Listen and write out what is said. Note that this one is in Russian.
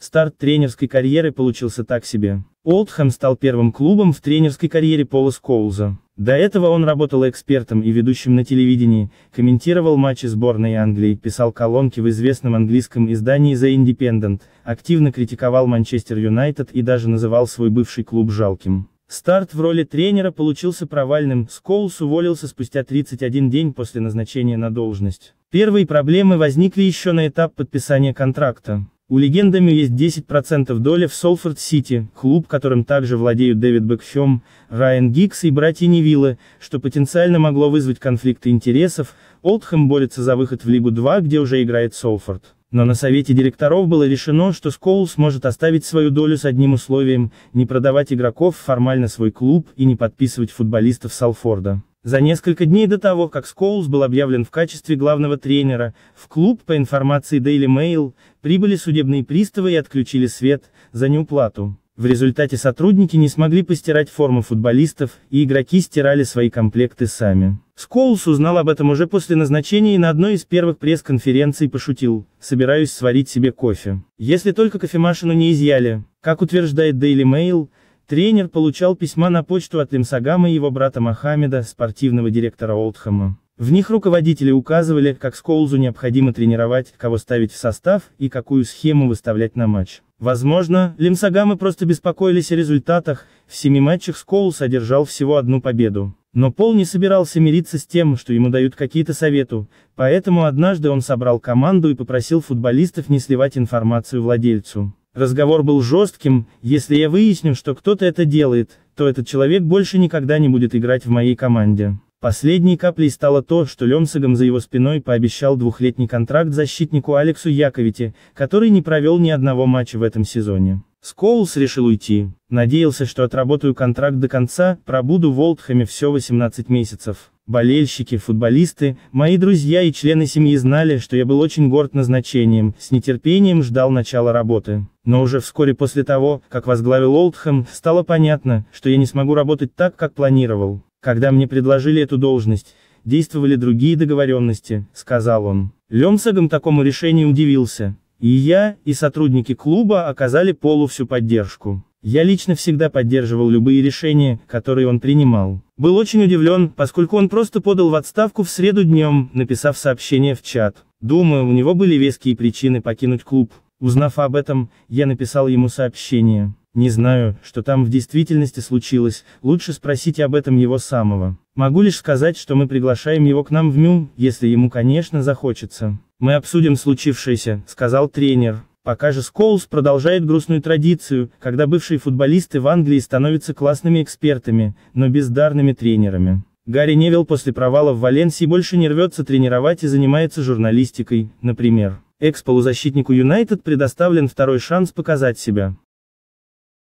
Старт тренерской карьеры получился так себе. Олдхэм стал первым клубом в тренерской карьере Пола Скоуза. До этого он работал экспертом и ведущим на телевидении, комментировал матчи сборной Англии, писал колонки в известном английском издании The Independent, активно критиковал Манчестер Юнайтед и даже называл свой бывший клуб жалким. Старт в роли тренера получился провальным, Скоулс уволился спустя 31 день после назначения на должность. Первые проблемы возникли еще на этап подписания контракта. У легендами есть 10% доли в Солфорд-Сити, клуб которым также владеют Дэвид Бекхем, Райан Гиггс и братья Невилла, что потенциально могло вызвать конфликты интересов, Олдхэм борется за выход в Лигу-2, где уже играет Солфорд. Но на совете директоров было решено, что Скоул может оставить свою долю с одним условием, не продавать игроков формально свой клуб и не подписывать футболистов Салфорда. За несколько дней до того, как Скоулс был объявлен в качестве главного тренера, в клуб, по информации Daily Mail, прибыли судебные приставы и отключили свет, за неуплату. В результате сотрудники не смогли постирать формы футболистов, и игроки стирали свои комплекты сами. Скоулс узнал об этом уже после назначения и на одной из первых пресс-конференций пошутил, собираюсь сварить себе кофе. Если только кофемашину не изъяли, как утверждает Daily Mail, Тренер получал письма на почту от Имсагама и его брата Мохаммеда, спортивного директора Олдхэма. В них руководители указывали, как Сколзу необходимо тренировать, кого ставить в состав и какую схему выставлять на матч. Возможно, Лимсагамы просто беспокоились о результатах, в семи матчах Скоулс содержал всего одну победу. Но Пол не собирался мириться с тем, что ему дают какие-то советы, поэтому однажды он собрал команду и попросил футболистов не сливать информацию владельцу. Разговор был жестким, если я выясню, что кто-то это делает, то этот человек больше никогда не будет играть в моей команде. Последней каплей стало то, что Лемсагом за его спиной пообещал двухлетний контракт защитнику Алексу Яковите, который не провел ни одного матча в этом сезоне. Скоулс решил уйти. Надеялся, что отработаю контракт до конца, пробуду в Олдхэме все 18 месяцев. Болельщики, футболисты, мои друзья и члены семьи знали, что я был очень горд назначением, с нетерпением ждал начала работы. Но уже вскоре после того, как возглавил Олдхэм, стало понятно, что я не смогу работать так, как планировал. Когда мне предложили эту должность, действовали другие договоренности, сказал он. Лемсагом такому решению удивился. И я, и сотрудники клуба оказали Полу всю поддержку. Я лично всегда поддерживал любые решения, которые он принимал. Был очень удивлен, поскольку он просто подал в отставку в среду днем, написав сообщение в чат. Думаю, у него были веские причины покинуть клуб. Узнав об этом, я написал ему сообщение. Не знаю, что там в действительности случилось, лучше спросить об этом его самого. Могу лишь сказать, что мы приглашаем его к нам в МЮ, если ему, конечно, захочется. Мы обсудим случившееся, сказал тренер. Пока же Скоулс продолжает грустную традицию, когда бывшие футболисты в Англии становятся классными экспертами, но бездарными тренерами. Гарри Невилл после провала в Валенсии больше не рвется тренировать и занимается журналистикой, например. Экс-полузащитнику Юнайтед предоставлен второй шанс показать себя.